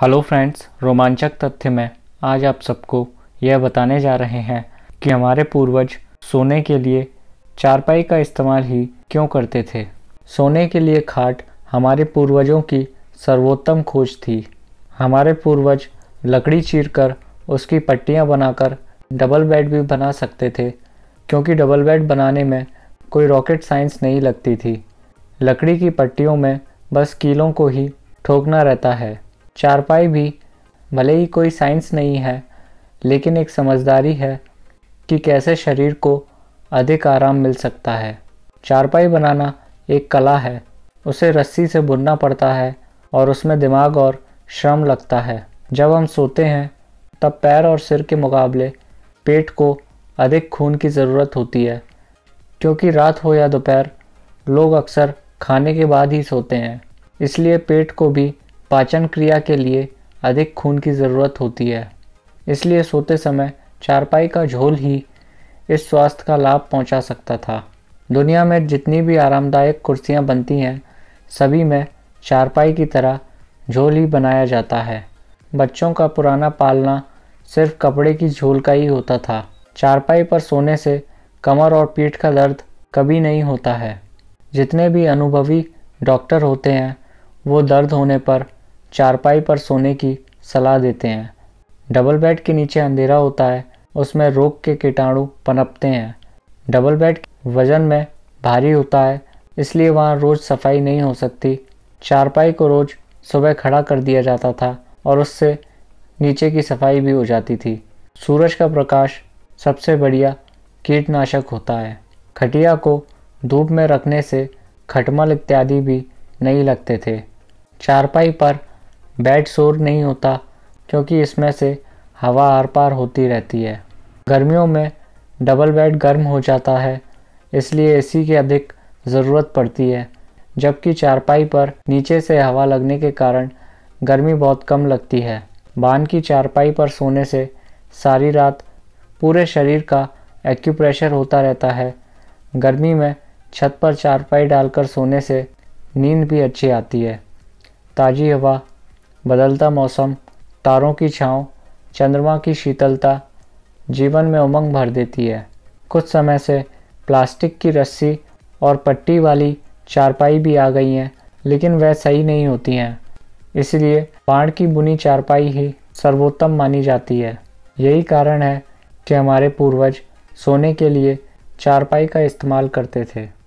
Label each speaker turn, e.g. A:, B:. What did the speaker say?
A: hello friends रोमांचक तथ्य में आज आप सबको यह बताने जा रहे हैं कि हमारे पूर्वज सोने के लिए चारपाई का इस्तेमाल ही क्यों करते थे सोने के लिए खाट हमारे पूर्वजों की सर्वोत्तम खोज थी हमारे पूर्वज लकड़ी चीरकर उसकी पट्टियाँ बनाकर डबल बेड भी बना सकते थे क्योंकि डबल बेड बनाने में कोई रॉकेट साइंस नहीं लगती थी लकड़ी की पट्टियों में बस कीलों को ही ठोकना रहता है चारपाई भी भले ही कोई साइंस नहीं है लेकिन एक समझदारी है कि कैसे शरीर को अधिक आराम मिल सकता है चारपाई बनाना एक कला है उसे रस्सी से बुनना पड़ता है और उसमें दिमाग और श्रम लगता है जब हम सोते हैं तब पैर और सिर के मुकाबले पेट को अधिक खून की ज़रूरत होती है क्योंकि रात हो या दोपहर लोग अक्सर खाने के बाद ही सोते हैं इसलिए पेट को भी पाचन क्रिया के लिए अधिक खून की ज़रूरत होती है इसलिए सोते समय चारपाई का झोल ही इस स्वास्थ्य का लाभ पहुंचा सकता था दुनिया में जितनी भी आरामदायक कुर्सियां बनती हैं सभी में चारपाई की तरह झोल ही बनाया जाता है बच्चों का पुराना पालना सिर्फ कपड़े की झोल का ही होता था चारपाई पर सोने से कमर और पीठ का दर्द कभी नहीं होता है जितने भी अनुभवी डॉक्टर होते हैं वो दर्द होने पर चारपाई पर सोने की सलाह देते हैं डबल बेड के नीचे अंधेरा होता है उसमें रोग के कीटाणु पनपते हैं डबल बेड वजन में भारी होता है इसलिए वहाँ रोज़ सफाई नहीं हो सकती चारपाई को रोज़ सुबह खड़ा कर दिया जाता था और उससे नीचे की सफाई भी हो जाती थी सूरज का प्रकाश सबसे बढ़िया कीटनाशक होता है खटिया को धूप में रखने से खटमल इत्यादि भी नहीं लगते थे चारपाई पर बेड शोर नहीं होता क्योंकि इसमें से हवा आर पार होती रहती है गर्मियों में डबल बेड गर्म हो जाता है इसलिए एसी की अधिक ज़रूरत पड़ती है जबकि चारपाई पर नीचे से हवा लगने के कारण गर्मी बहुत कम लगती है बांध की चारपाई पर सोने से सारी रात पूरे शरीर का एक्यूप्रेशर होता रहता है गर्मी में छत पर चारपाई डालकर सोने से नींद भी अच्छी आती है ताज़ी हवा बदलता मौसम तारों की छाँव चंद्रमा की शीतलता जीवन में उमंग भर देती है कुछ समय से प्लास्टिक की रस्सी और पट्टी वाली चारपाई भी आ गई हैं लेकिन वह सही नहीं होती हैं इसलिए बाढ़ की बुनी चारपाई ही सर्वोत्तम मानी जाती है यही कारण है कि हमारे पूर्वज सोने के लिए चारपाई का इस्तेमाल करते थे